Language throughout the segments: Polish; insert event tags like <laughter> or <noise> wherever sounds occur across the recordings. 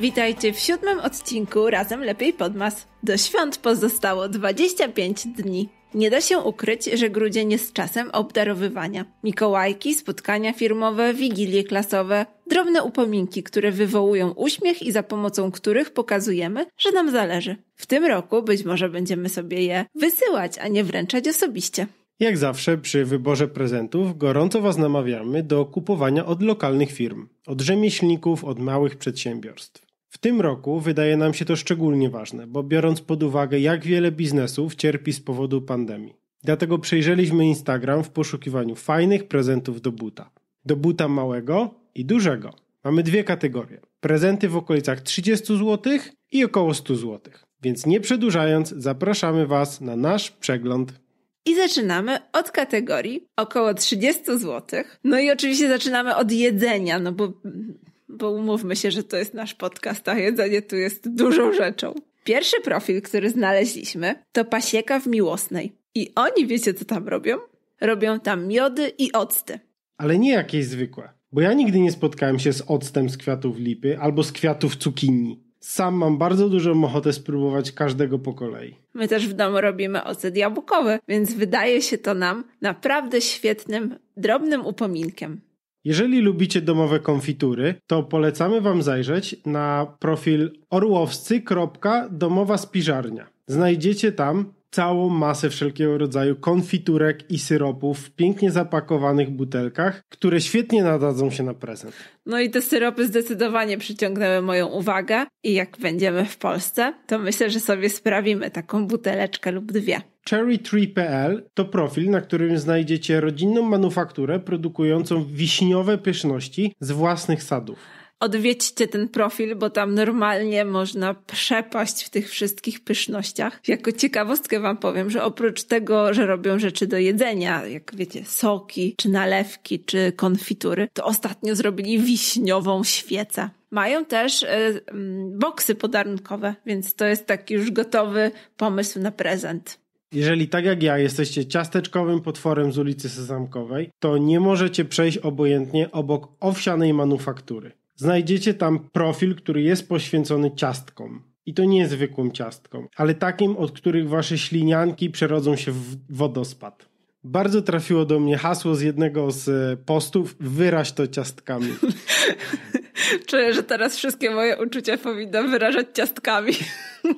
Witajcie w siódmym odcinku Razem Lepiej Podmas. Do świąt pozostało 25 dni. Nie da się ukryć, że grudzień jest czasem obdarowywania. Mikołajki, spotkania firmowe, wigilie klasowe, drobne upominki, które wywołują uśmiech i za pomocą których pokazujemy, że nam zależy. W tym roku być może będziemy sobie je wysyłać, a nie wręczać osobiście. Jak zawsze przy wyborze prezentów gorąco Was namawiamy do kupowania od lokalnych firm, od rzemieślników, od małych przedsiębiorstw. W tym roku wydaje nam się to szczególnie ważne, bo biorąc pod uwagę, jak wiele biznesów cierpi z powodu pandemii. Dlatego przejrzeliśmy Instagram w poszukiwaniu fajnych prezentów do buta. Do buta małego i dużego. Mamy dwie kategorie: prezenty w okolicach 30 zł i około 100 zł. Więc nie przedłużając, zapraszamy Was na nasz przegląd. I zaczynamy od kategorii około 30 zł. No i oczywiście zaczynamy od jedzenia, no bo bo umówmy się, że to jest nasz podcast, a jedzenie tu jest dużą rzeczą. Pierwszy profil, który znaleźliśmy, to pasieka w miłosnej. I oni wiecie, co tam robią? Robią tam miody i octy. Ale nie jakieś zwykłe, bo ja nigdy nie spotkałem się z octem z kwiatów lipy albo z kwiatów cukinii. Sam mam bardzo dużą ochotę spróbować każdego po kolei. My też w domu robimy ocet jabłkowy, więc wydaje się to nam naprawdę świetnym, drobnym upominkiem. Jeżeli lubicie domowe konfitury, to polecamy Wam zajrzeć na profil orłowscy.domowa spiżarnia. Znajdziecie tam całą masę wszelkiego rodzaju konfiturek i syropów w pięknie zapakowanych butelkach, które świetnie nadadzą się na prezent. No i te syropy zdecydowanie przyciągnęły moją uwagę i jak będziemy w Polsce, to myślę, że sobie sprawimy taką buteleczkę lub dwie. Cherrytree.pl to profil, na którym znajdziecie rodzinną manufakturę produkującą wiśniowe pyszności z własnych sadów odwiedźcie ten profil, bo tam normalnie można przepaść w tych wszystkich pysznościach. Jako ciekawostkę wam powiem, że oprócz tego, że robią rzeczy do jedzenia, jak wiecie, soki, czy nalewki, czy konfitury, to ostatnio zrobili wiśniową świecę. Mają też y, y, boksy podarunkowe, więc to jest taki już gotowy pomysł na prezent. Jeżeli tak jak ja jesteście ciasteczkowym potworem z ulicy Sezamkowej, to nie możecie przejść obojętnie obok owsianej manufaktury. Znajdziecie tam profil, który jest poświęcony ciastkom. I to nie zwykłym ciastkom, ale takim, od których wasze ślinianki przerodzą się w wodospad. Bardzo trafiło do mnie hasło z jednego z postów: Wyraź to ciastkami. <laughs> <laughs> Czuję, że teraz wszystkie moje uczucia powinnam wyrażać ciastkami. <laughs>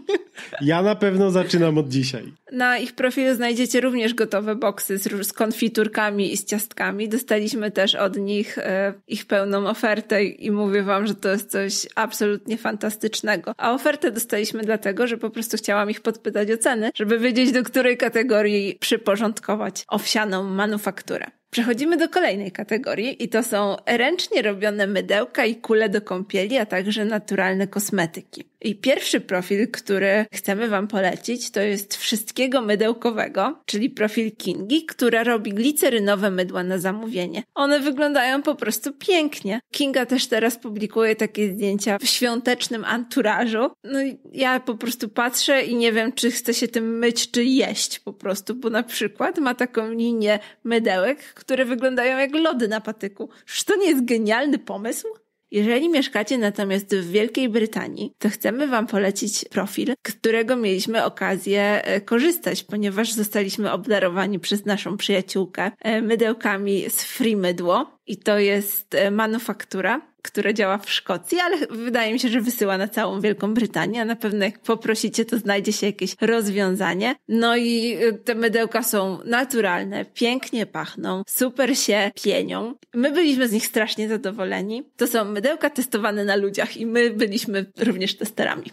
Ja na pewno zaczynam od dzisiaj. Na ich profilu znajdziecie również gotowe boksy z, z konfiturkami i z ciastkami. Dostaliśmy też od nich e, ich pełną ofertę i mówię wam, że to jest coś absolutnie fantastycznego. A ofertę dostaliśmy dlatego, że po prostu chciałam ich podpytać o ceny, żeby wiedzieć, do której kategorii przyporządkować owsianą manufakturę. Przechodzimy do kolejnej kategorii i to są ręcznie robione mydełka i kule do kąpieli, a także naturalne kosmetyki. I pierwszy profil, który chcemy Wam polecić, to jest wszystkiego mydełkowego, czyli profil Kingi, która robi glicerynowe mydła na zamówienie. One wyglądają po prostu pięknie. Kinga też teraz publikuje takie zdjęcia w świątecznym anturażu. No ja po prostu patrzę i nie wiem, czy chcę się tym myć, czy jeść po prostu, bo na przykład ma taką linię mydełek, które wyglądają jak lody na patyku. Czy to nie jest genialny pomysł? Jeżeli mieszkacie natomiast w Wielkiej Brytanii, to chcemy Wam polecić profil, którego mieliśmy okazję e, korzystać, ponieważ zostaliśmy obdarowani przez naszą przyjaciółkę e, mydełkami z Free Mydło i to jest e, manufaktura, która działa w Szkocji, ale wydaje mi się, że wysyła na całą Wielką Brytanię. Na pewno jak poprosicie, to znajdzie się jakieś rozwiązanie. No i e, te mydełka są naturalne, pięknie pachną, super się pienią. My byliśmy z nich strasznie zadowoleni. To są mydełka testowane na ludziach i my byliśmy również testerami.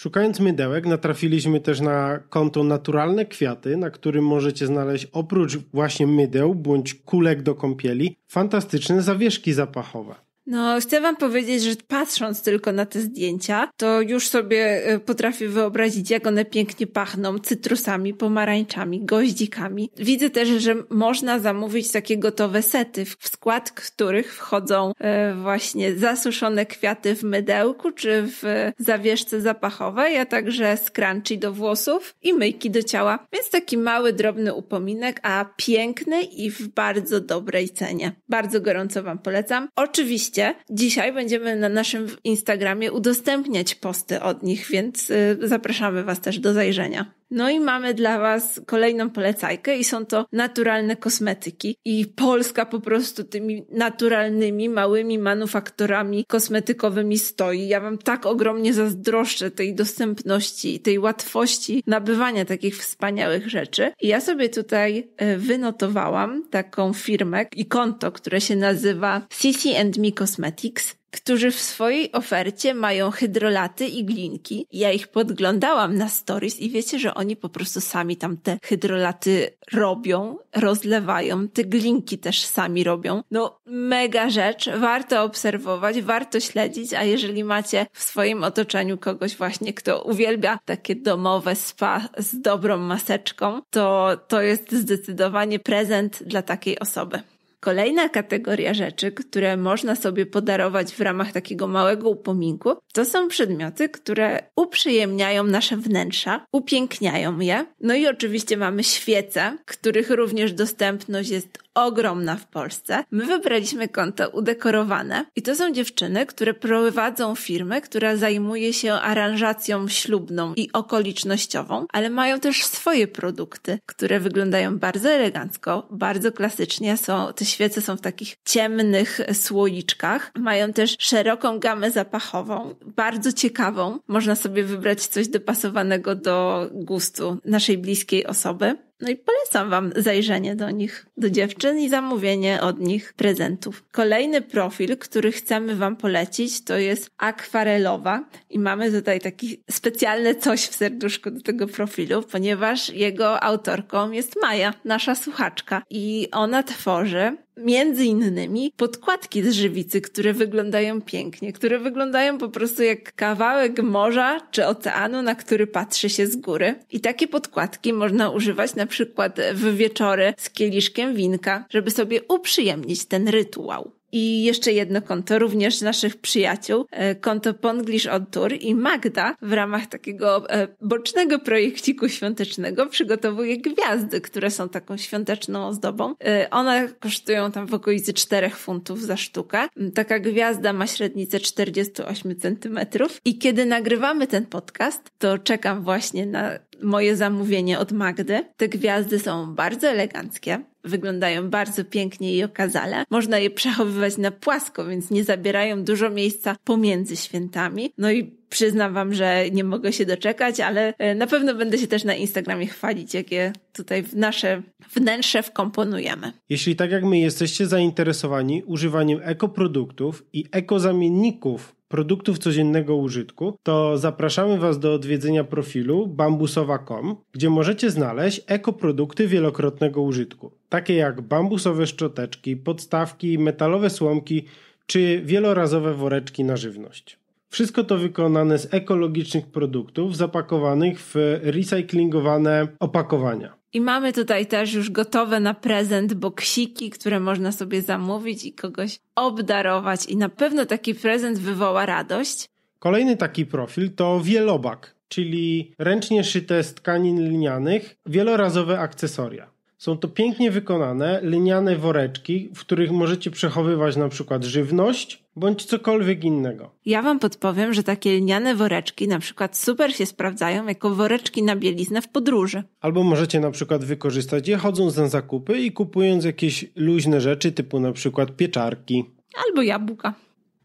Szukając mydełek, natrafiliśmy też na konto Naturalne Kwiaty, na którym możecie znaleźć oprócz właśnie mydeł bądź kulek do kąpieli fantastyczne zawieszki zapachowe. No, chcę wam powiedzieć, że patrząc tylko na te zdjęcia, to już sobie e, potrafię wyobrazić, jak one pięknie pachną cytrusami, pomarańczami, goździkami. Widzę też, że można zamówić takie gotowe sety, w skład których wchodzą e, właśnie zasuszone kwiaty w mydełku czy w zawieszce zapachowej, a także scrunchie do włosów i myjki do ciała. Więc taki mały, drobny upominek, a piękny i w bardzo dobrej cenie. Bardzo gorąco wam polecam. Oczywiście Dzisiaj będziemy na naszym Instagramie udostępniać posty od nich, więc y, zapraszamy Was też do zajrzenia. No i mamy dla Was kolejną polecajkę i są to naturalne kosmetyki. I Polska po prostu tymi naturalnymi, małymi manufaktorami kosmetykowymi stoi. Ja Wam tak ogromnie zazdroszczę tej dostępności, tej łatwości nabywania takich wspaniałych rzeczy. I ja sobie tutaj e, wynotowałam taką firmę i konto, które się nazywa CC Me Cosmetics którzy w swojej ofercie mają hydrolaty i glinki. Ja ich podglądałam na stories i wiecie, że oni po prostu sami tam te hydrolaty robią, rozlewają, te glinki też sami robią. No mega rzecz, warto obserwować, warto śledzić, a jeżeli macie w swoim otoczeniu kogoś właśnie, kto uwielbia takie domowe spa z dobrą maseczką, to to jest zdecydowanie prezent dla takiej osoby. Kolejna kategoria rzeczy, które można sobie podarować w ramach takiego małego upominku, to są przedmioty, które uprzyjemniają nasze wnętrza, upiękniają je. No i oczywiście mamy świece, których również dostępność jest ogromna w Polsce. My wybraliśmy konto udekorowane i to są dziewczyny, które prowadzą firmę, która zajmuje się aranżacją ślubną i okolicznościową, ale mają też swoje produkty, które wyglądają bardzo elegancko, bardzo klasycznie. Są, te świece są w takich ciemnych słoiczkach. Mają też szeroką gamę zapachową, bardzo ciekawą. Można sobie wybrać coś dopasowanego do gustu naszej bliskiej osoby. No i polecam Wam zajrzenie do nich, do dziewczyn i zamówienie od nich prezentów. Kolejny profil, który chcemy Wam polecić, to jest akwarelowa i mamy tutaj taki specjalne coś w serduszku do tego profilu, ponieważ jego autorką jest Maja, nasza słuchaczka i ona tworzy między innymi podkładki z żywicy, które wyglądają pięknie, które wyglądają po prostu jak kawałek morza czy oceanu, na który patrzy się z góry. I takie podkładki można używać na przykład w wieczory z kieliszkiem winka, żeby sobie uprzyjemnić ten rytuał. I jeszcze jedno konto, również naszych przyjaciół, e, konto Ponglish on Tour i Magda w ramach takiego e, bocznego projekciku świątecznego przygotowuje gwiazdy, które są taką świąteczną ozdobą. E, one kosztują tam w okolicy 4 funtów za sztukę. Mm, taka gwiazda ma średnicę 48 centymetrów i kiedy nagrywamy ten podcast, to czekam właśnie na moje zamówienie od Magdy. Te gwiazdy są bardzo eleganckie, wyglądają bardzo pięknie i okazale. Można je przechowywać na płasko, więc nie zabierają dużo miejsca pomiędzy świętami. No i przyznam Wam, że nie mogę się doczekać, ale e, na pewno będę się też na Instagramie chwalić, jakie tutaj w nasze wnętrze wkomponujemy. Jeśli tak jak my jesteście zainteresowani używaniem ekoproduktów i ekozamienników, produktów codziennego użytku, to zapraszamy Was do odwiedzenia profilu bambusowa.com, gdzie możecie znaleźć ekoprodukty wielokrotnego użytku, takie jak bambusowe szczoteczki, podstawki, metalowe słomki czy wielorazowe woreczki na żywność. Wszystko to wykonane z ekologicznych produktów zapakowanych w recyklingowane opakowania. I mamy tutaj też już gotowe na prezent boksiki, które można sobie zamówić i kogoś obdarować. I na pewno taki prezent wywoła radość. Kolejny taki profil to wielobak, czyli ręcznie szyte z tkanin lnianych, wielorazowe akcesoria. Są to pięknie wykonane, liniane woreczki, w których możecie przechowywać na przykład żywność bądź cokolwiek innego. Ja wam podpowiem, że takie liniane woreczki na przykład super się sprawdzają jako woreczki na bieliznę w podróży. Albo możecie na przykład wykorzystać je chodząc na zakupy i kupując jakieś luźne rzeczy typu na przykład pieczarki. Albo jabłka.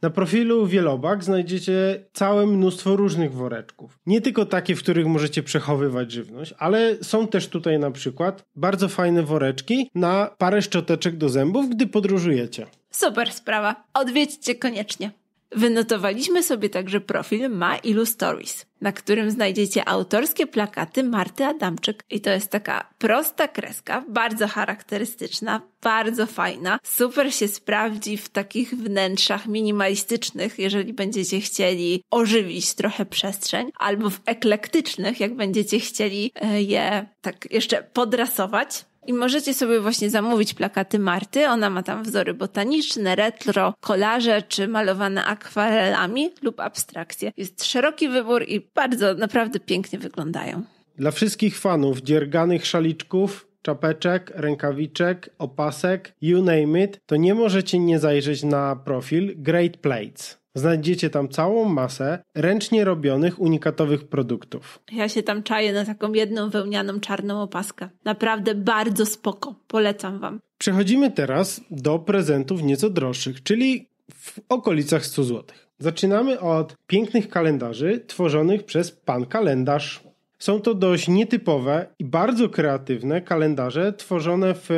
Na profilu Wielobak znajdziecie całe mnóstwo różnych woreczków. Nie tylko takie, w których możecie przechowywać żywność, ale są też tutaj na przykład bardzo fajne woreczki na parę szczoteczek do zębów, gdy podróżujecie. Super sprawa. Odwiedźcie koniecznie. Wynotowaliśmy sobie także profil Ma Ilu Stories, na którym znajdziecie autorskie plakaty Marty Adamczyk. I to jest taka prosta kreska, bardzo charakterystyczna, bardzo fajna. Super się sprawdzi w takich wnętrzach minimalistycznych, jeżeli będziecie chcieli ożywić trochę przestrzeń, albo w eklektycznych, jak będziecie chcieli e, je tak jeszcze podrasować. I możecie sobie właśnie zamówić plakaty Marty. Ona ma tam wzory botaniczne, retro, kolarze czy malowane akwarelami lub abstrakcje. Jest szeroki wybór i bardzo naprawdę pięknie wyglądają. Dla wszystkich fanów dzierganych szaliczków, czapeczek, rękawiczek, opasek, you name it, to nie możecie nie zajrzeć na profil Great Plates. Znajdziecie tam całą masę ręcznie robionych, unikatowych produktów. Ja się tam czaję na taką jedną wełnianą czarną opaskę. Naprawdę bardzo spoko. Polecam Wam. Przechodzimy teraz do prezentów nieco droższych, czyli w okolicach 100 zł. Zaczynamy od pięknych kalendarzy tworzonych przez pan kalendarz. Są to dość nietypowe i bardzo kreatywne kalendarze tworzone w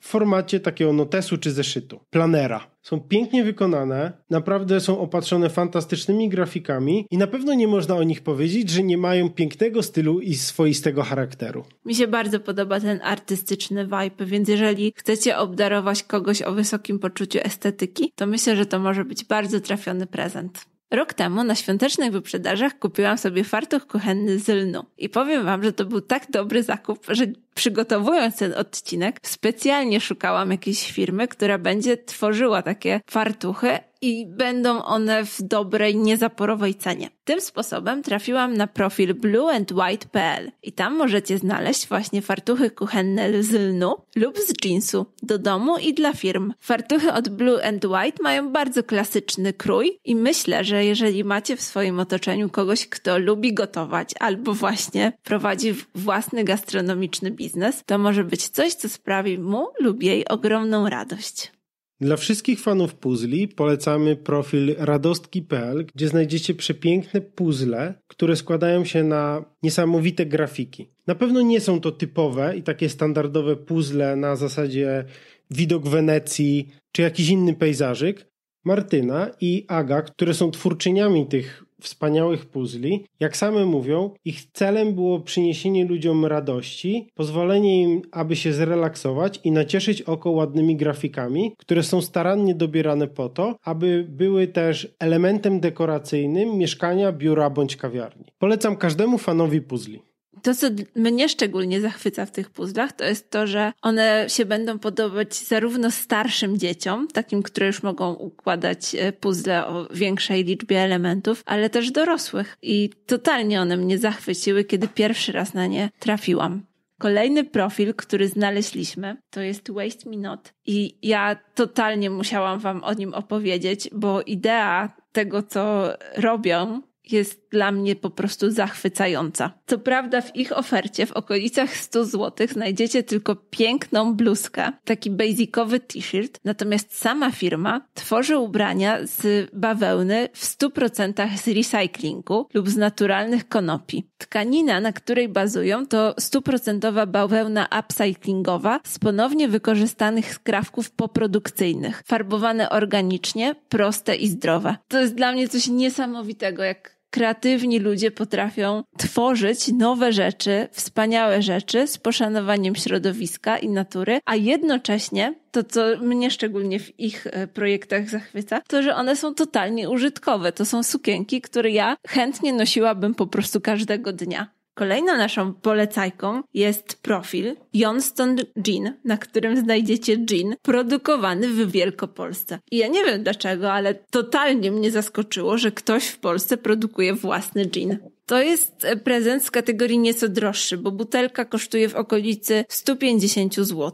formacie takiego notesu czy zeszytu, planera. Są pięknie wykonane, naprawdę są opatrzone fantastycznymi grafikami i na pewno nie można o nich powiedzieć, że nie mają pięknego stylu i swoistego charakteru. Mi się bardzo podoba ten artystyczny vibe, więc jeżeli chcecie obdarować kogoś o wysokim poczuciu estetyki, to myślę, że to może być bardzo trafiony prezent. Rok temu na świątecznych wyprzedażach kupiłam sobie fartuch kuchenny z lnu i powiem wam, że to był tak dobry zakup, że przygotowując ten odcinek specjalnie szukałam jakiejś firmy, która będzie tworzyła takie fartuchy i będą one w dobrej, niezaporowej cenie. Tym sposobem trafiłam na profil blueandwhite.pl i tam możecie znaleźć właśnie fartuchy kuchenne z lnu lub z jeansu do domu i dla firm. Fartuchy od Blue and White mają bardzo klasyczny krój i myślę, że jeżeli macie w swoim otoczeniu kogoś, kto lubi gotować albo właśnie prowadzi własny gastronomiczny biznes, to może być coś, co sprawi mu lub jej ogromną radość. Dla wszystkich fanów puzli polecamy profil radostki.pl, gdzie znajdziecie przepiękne puzzle, które składają się na niesamowite grafiki. Na pewno nie są to typowe i takie standardowe puzzle na zasadzie widok Wenecji czy jakiś inny pejzażyk. Martyna i Aga, które są twórczyniami tych wspaniałych puzli. Jak same mówią, ich celem było przyniesienie ludziom radości, pozwolenie im, aby się zrelaksować i nacieszyć oko ładnymi grafikami, które są starannie dobierane po to, aby były też elementem dekoracyjnym mieszkania, biura bądź kawiarni. Polecam każdemu fanowi puzli. To, co mnie szczególnie zachwyca w tych puzzlach, to jest to, że one się będą podobać zarówno starszym dzieciom, takim, które już mogą układać e, puzzle o większej liczbie elementów, ale też dorosłych. I totalnie one mnie zachwyciły, kiedy pierwszy raz na nie trafiłam. Kolejny profil, który znaleźliśmy, to jest Waste Me Not. I ja totalnie musiałam Wam o nim opowiedzieć, bo idea tego, co robią, jest dla mnie po prostu zachwycająca. Co prawda w ich ofercie w okolicach 100 zł znajdziecie tylko piękną bluzkę, taki basicowy t-shirt, natomiast sama firma tworzy ubrania z bawełny w 100% z recyklingu lub z naturalnych konopi. Tkanina, na której bazują to 100% bawełna upcyclingowa z ponownie wykorzystanych skrawków poprodukcyjnych, farbowane organicznie, proste i zdrowe. To jest dla mnie coś niesamowitego, jak kreatywni ludzie potrafią tworzyć nowe rzeczy, wspaniałe rzeczy z poszanowaniem środowiska i natury, a jednocześnie to, co mnie szczególnie w ich e, projektach zachwyca, to, że one są totalnie użytkowe. To są sukienki, które ja chętnie nosiłabym po prostu każdego dnia. Kolejną naszą polecajką jest profil Johnston Gin, na którym znajdziecie gin produkowany w Wielkopolsce. I ja nie wiem dlaczego, ale totalnie mnie zaskoczyło, że ktoś w Polsce produkuje własny gin. To jest e, prezent z kategorii nieco droższy, bo butelka kosztuje w okolicy 150 zł,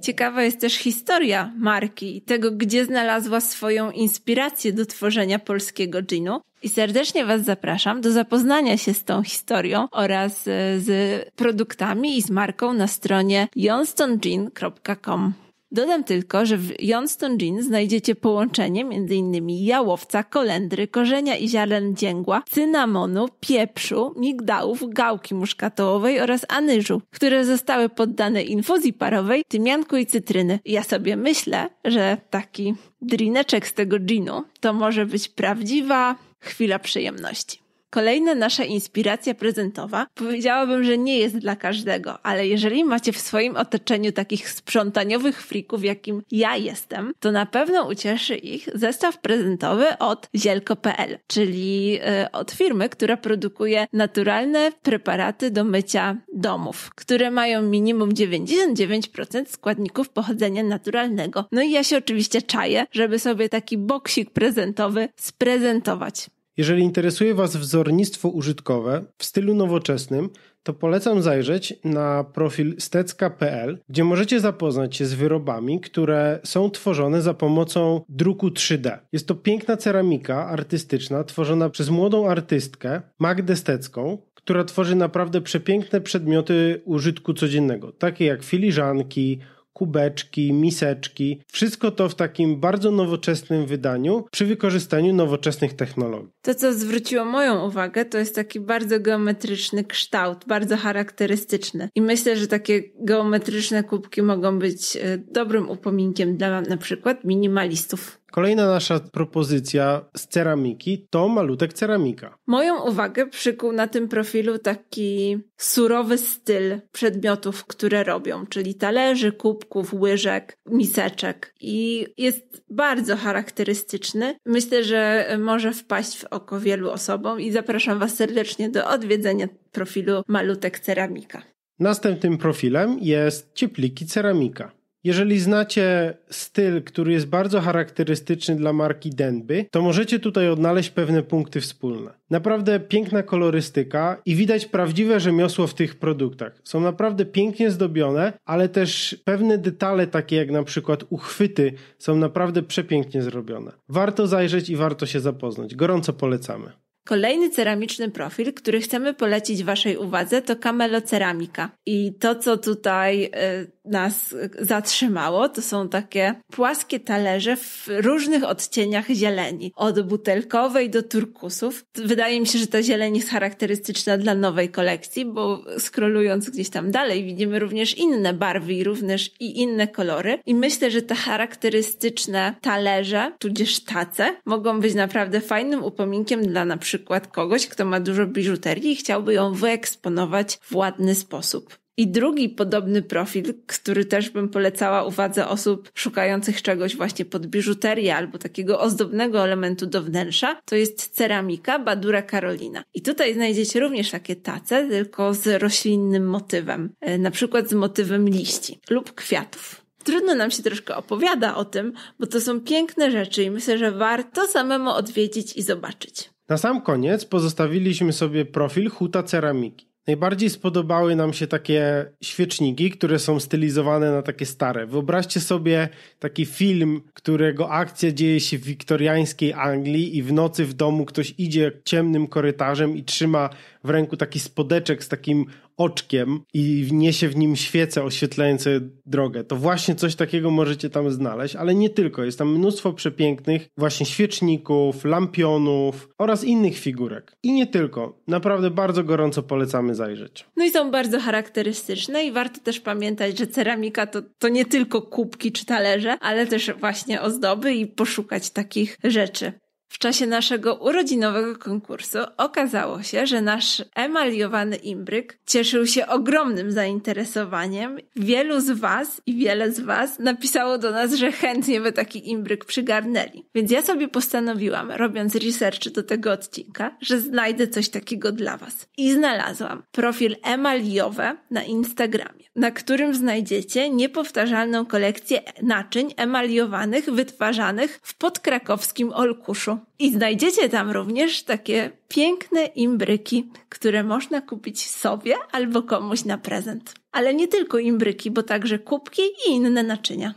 Ciekawa jest też historia marki i tego, gdzie znalazła swoją inspirację do tworzenia polskiego ginu. I serdecznie Was zapraszam do zapoznania się z tą historią oraz e, z produktami i z marką na stronie johnstonjean.com. Dodam tylko, że w Johnston Gin znajdziecie połączenie m.in. jałowca, kolendry, korzenia i ziaren dzięgła, cynamonu, pieprzu, migdałów, gałki muszkatołowej oraz anyżu, które zostały poddane infuzji parowej, tymianku i cytryny. Ja sobie myślę, że taki drineczek z tego ginu to może być prawdziwa chwila przyjemności. Kolejna nasza inspiracja prezentowa powiedziałabym, że nie jest dla każdego, ale jeżeli macie w swoim otoczeniu takich sprzątaniowych frików, jakim ja jestem, to na pewno ucieszy ich zestaw prezentowy od zielko.pl, czyli e, od firmy, która produkuje naturalne preparaty do mycia domów, które mają minimum 99% składników pochodzenia naturalnego. No i ja się oczywiście czaję, żeby sobie taki boksik prezentowy sprezentować. Jeżeli interesuje Was wzornictwo użytkowe w stylu nowoczesnym, to polecam zajrzeć na profil stecka.pl, gdzie możecie zapoznać się z wyrobami, które są tworzone za pomocą druku 3D. Jest to piękna ceramika artystyczna tworzona przez młodą artystkę Magdę Stecką, która tworzy naprawdę przepiękne przedmioty użytku codziennego, takie jak filiżanki, kubeczki, miseczki. Wszystko to w takim bardzo nowoczesnym wydaniu przy wykorzystaniu nowoczesnych technologii. To, co zwróciło moją uwagę, to jest taki bardzo geometryczny kształt, bardzo charakterystyczny. I myślę, że takie geometryczne kubki mogą być e, dobrym upominkiem dla na przykład minimalistów. Kolejna nasza propozycja z ceramiki to malutek ceramika. Moją uwagę przykuł na tym profilu taki surowy styl przedmiotów, które robią, czyli talerzy, kubków, łyżek, miseczek. I jest bardzo charakterystyczny. Myślę, że może wpaść w oko wielu osobom i zapraszam Was serdecznie do odwiedzenia profilu Malutek Ceramika. Następnym profilem jest Ciepliki Ceramika. Jeżeli znacie styl, który jest bardzo charakterystyczny dla marki Denby, to możecie tutaj odnaleźć pewne punkty wspólne. Naprawdę piękna kolorystyka i widać prawdziwe rzemiosło w tych produktach. Są naprawdę pięknie zdobione, ale też pewne detale, takie jak na przykład uchwyty, są naprawdę przepięknie zrobione. Warto zajrzeć i warto się zapoznać. Gorąco polecamy. Kolejny ceramiczny profil, który chcemy polecić Waszej uwadze, to Camelo Ceramika. I to, co tutaj. Yy nas zatrzymało, to są takie płaskie talerze w różnych odcieniach zieleni, od butelkowej do turkusów. Wydaje mi się, że ta zieleń jest charakterystyczna dla nowej kolekcji, bo skrolując gdzieś tam dalej widzimy również inne barwy i również i inne kolory i myślę, że te charakterystyczne talerze, tudzież tace, mogą być naprawdę fajnym upominkiem dla na przykład kogoś, kto ma dużo biżuterii i chciałby ją wyeksponować w ładny sposób. I drugi podobny profil, który też bym polecała uwadze osób szukających czegoś właśnie pod biżuterię albo takiego ozdobnego elementu do wnętrza, to jest ceramika Badura Karolina. I tutaj znajdziecie również takie tace, tylko z roślinnym motywem, e, na przykład z motywem liści lub kwiatów trudno nam się troszkę opowiada o tym, bo to są piękne rzeczy i myślę, że warto samemu odwiedzić i zobaczyć. Na sam koniec pozostawiliśmy sobie profil Huta Ceramiki. Najbardziej spodobały nam się takie świeczniki, które są stylizowane na takie stare. Wyobraźcie sobie taki film, którego akcja dzieje się w wiktoriańskiej Anglii i w nocy w domu ktoś idzie ciemnym korytarzem i trzyma w ręku taki spodeczek z takim oczkiem i niesie w nim świece oświetlające drogę. To właśnie coś takiego możecie tam znaleźć, ale nie tylko. Jest tam mnóstwo przepięknych właśnie świeczników, lampionów oraz innych figurek. I nie tylko. Naprawdę bardzo gorąco polecamy zajrzeć. No i są bardzo charakterystyczne i warto też pamiętać, że ceramika to, to nie tylko kubki czy talerze, ale też właśnie ozdoby i poszukać takich rzeczy. W czasie naszego urodzinowego konkursu okazało się, że nasz emaliowany imbryk cieszył się ogromnym zainteresowaniem. Wielu z Was i wiele z Was napisało do nas, że chętnie by taki imbryk przygarnęli. Więc ja sobie postanowiłam, robiąc research do tego odcinka, że znajdę coś takiego dla Was. I znalazłam profil emaliowe na Instagramie, na którym znajdziecie niepowtarzalną kolekcję naczyń emaliowanych wytwarzanych w podkrakowskim Olkuszu. I znajdziecie tam również takie piękne imbryki, które można kupić sobie albo komuś na prezent. Ale nie tylko imbryki, bo także kubki i inne naczynia.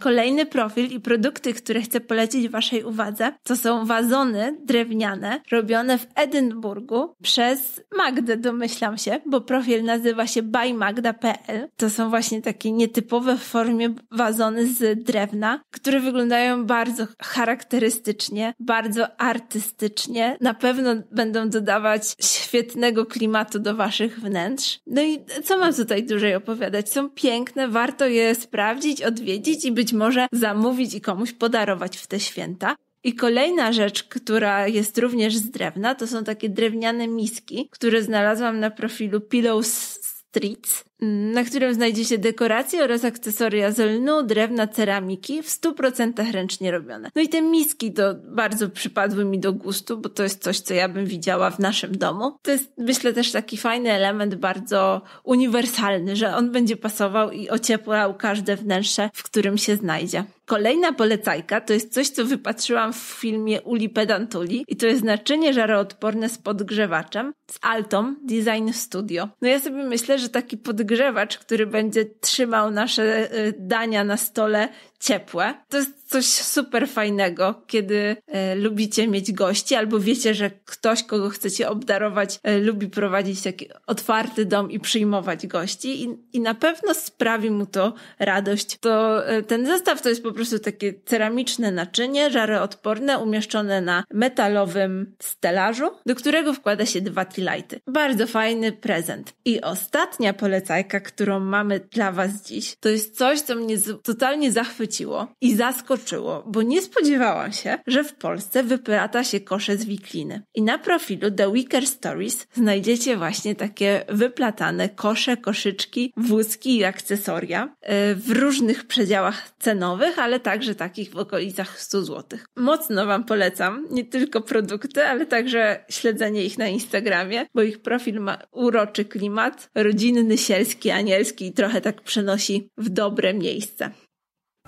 Kolejny profil i produkty, które chcę polecić Waszej uwadze, to są wazony drewniane robione w Edynburgu przez Magdę, domyślam się, bo profil nazywa się bymagda.pl. To są właśnie takie nietypowe w formie wazony z drewna, które wyglądają bardzo charakterystycznie, bardzo artystycznie. Na pewno będą dodawać świetnego klimatu do Waszych wnętrz. No i co mam tutaj dłużej opowiadać? Są piękne, warto je sprawdzić, odwiedzić i być być może zamówić i komuś podarować w te święta. I kolejna rzecz, która jest również z drewna, to są takie drewniane miski, które znalazłam na profilu Pillows Streets na którym znajdzie się dekoracje oraz akcesoria z lnu, drewna, ceramiki, w 100% ręcznie robione. No i te miski to bardzo przypadły mi do gustu, bo to jest coś, co ja bym widziała w naszym domu. To jest, myślę, też taki fajny element, bardzo uniwersalny, że on będzie pasował i ocieplał każde wnętrze, w którym się znajdzie. Kolejna polecajka to jest coś, co wypatrzyłam w filmie Uli Pedantuli i to jest naczynie żaroodporne z podgrzewaczem z Altom Design Studio. No ja sobie myślę, że taki podgrzewacz podgrzewacz, który będzie trzymał nasze e, dania na stole ciepłe. To jest coś super fajnego, kiedy e, lubicie mieć gości albo wiecie, że ktoś, kogo chcecie obdarować, e, lubi prowadzić taki otwarty dom i przyjmować gości i, i na pewno sprawi mu to radość. To ten zestaw to jest po prostu takie ceramiczne naczynie, żaroodporne, umieszczone na metalowym stelażu, do którego wkłada się dwa trilajty. Bardzo fajny prezent. I ostatnia polecajka bajka, którą mamy dla Was dziś, to jest coś, co mnie totalnie zachwyciło i zaskoczyło, bo nie spodziewałam się, że w Polsce wyplata się kosze z wikliny. I na profilu The Wicker Stories znajdziecie właśnie takie wyplatane kosze, koszyczki, wózki i akcesoria y, w różnych przedziałach cenowych, ale także takich w okolicach 100 zł. Mocno Wam polecam nie tylko produkty, ale także śledzenie ich na Instagramie, bo ich profil ma uroczy klimat, rodzinny, sielski angielski, anielski trochę tak przenosi w dobre miejsce.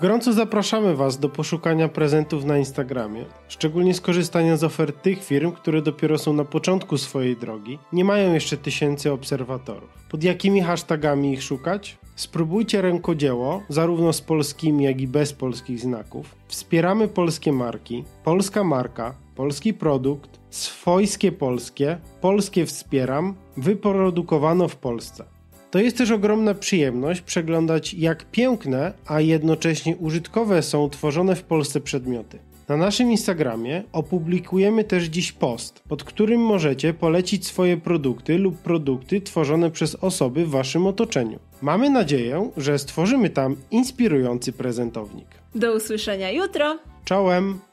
Gorąco zapraszamy Was do poszukania prezentów na Instagramie, szczególnie skorzystania z ofert tych firm, które dopiero są na początku swojej drogi, nie mają jeszcze tysięcy obserwatorów. Pod jakimi hashtagami ich szukać? Spróbujcie rękodzieło, zarówno z polskimi, jak i bez polskich znaków. Wspieramy polskie marki, polska marka, polski produkt, swojskie polskie, polskie wspieram, wyprodukowano w Polsce. To jest też ogromna przyjemność przeglądać, jak piękne, a jednocześnie użytkowe są tworzone w Polsce przedmioty. Na naszym Instagramie opublikujemy też dziś post, pod którym możecie polecić swoje produkty lub produkty tworzone przez osoby w Waszym otoczeniu. Mamy nadzieję, że stworzymy tam inspirujący prezentownik. Do usłyszenia jutro! Czołem!